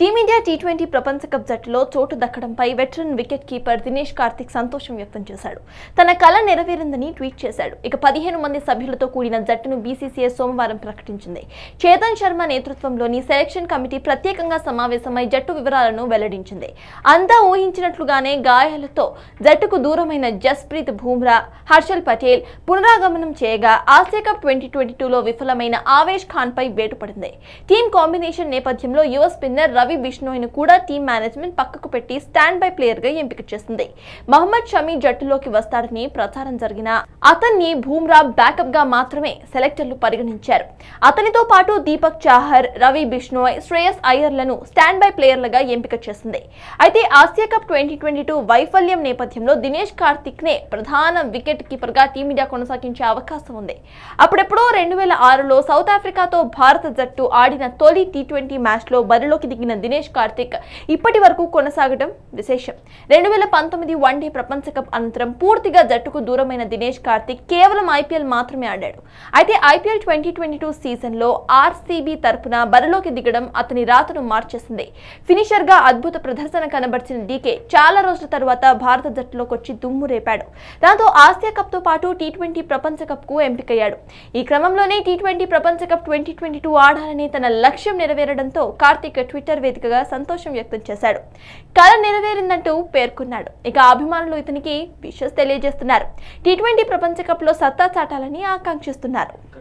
team India T twenty ప్రపంచ cup జట్టులో చోటు దక్కడంపై veteran wicket keeper Dinesh Karthik సంతోషం వ్యక్తం చేశాడు తన కళ నెరవేరిందని ట్వీట్ చేశాడు ఇక పదిహేను మంది సభ్యులతో కూడిన జట్టును బీసీసీఐ సోమవారం ప్రకటించింది చేతన్ శర్మ నేతృత్వంలోని సెలక్షన్ కమిటీ ప్రత్యేకంగా సమావేశమై జట్టు వివరాలను వెల్లడించింది అంతా ఊహించినట్లుగానే గాయాలతో జట్టుకు దూరమైన జస్ప్రీత్ బూమ్రా హర్షల్ పటేల్ పునరాగమనం చేయగా ఆసియా కప్ ట్వంటీ ట్వంటీ టూలో విఫలమైన ఆవేష్ ఖాన్ పై వేటు పడింది టీం కాంబినేషన్ నేపథ్యంలో యువ స్పిన్నర్ రవి రవి బిష్ణోయ్ను కూడా టీం మేనేజ్మెంట్ పక్కకు పెట్టి స్టాండ్ బై ప్లేయర్గా ఎంపిక చేసింది మహమ్మద్ షమీ జట్టులోకి వస్తాడని ప్రచారం జరిగిన అతన్ని బూమ్రా బ్యాకప్గా మాత్రమే సెలెక్టర్లు పరిగణించారు అతనితో పాటు దీపక్ చాహర్ రవి బిష్ణోయ్ శ్రేయస్ అయ్యర్లను స్టాండ్ బై ప్లేయర్లుగా ఎంపిక చేసింది అయితే Asia cup twenty twenty two వైఫల్యం నేపథ్యంలో దినేష్ కార్తిక్నే ప్రధాన వికెట్ కీపర్గా టీమిండియా కొనసాగించే అవకాశం ఉంది అప్పుడెప్పుడో రెండు వేల ఆరులో సౌత్ ఆఫ్రికాతో భారత జట్టు ఆడిన తొలి టీ ట్వంటీ మ్యాచ్లో బరిలోకి దిగిన దినేష్ కార్తిక్ ఇప్పటి వరకు కొనసాగడం విశేషం రెండు వేల పంతొమ్మిది వన్డే ప్రపంచ కప్ అనంతరం పూర్తిగా జట్టుకు దూరమైన దినేష్ కార్తిక్ కేవలం ఐపీఎల్ మాత్రమే ఆడాడు అయితే ఐపీఎల్ ట్వంటీ ట్వంటీ టూ సీజన్లో ఆర్సీబీ తరఫున బరిలోకి దిగడం అతని రాతను మార్చేసింది ఫినిషర్గా అద్భుత ప్రదర్శన కనబరిచిన డీకే చాలా రోజుల తర్వాత భారత జట్టులోకి వచ్చి దుమ్ము రేపాడు దాంతో ఆసియా కప్తో పాటు టీ ట్వంటీ ప్రపంచ కు ఎంపికయ్యాడు ఈ క్రమంలోనే టీ ట్వంటీ ప్రపంచ కప్ ట్వంటీ ట్వంటీ టూ ఆడాలని తన లక్ష్యం నెరవేరడంతో కార్తీక్ ట్విట్టర్ వేదికగా సంతోషం వ్యక్తం చేశాడు కళ నెరవేరిందంటూ పేర్కొన్నాడు ఇక అభిమానులు ఇతనికి విషస్ తెలియజేస్తున్నారు టీ ట్వంటీ ప్రపంచ కప్లో సత్తా చాటాలని ఆకాంక్షిస్తున్నారు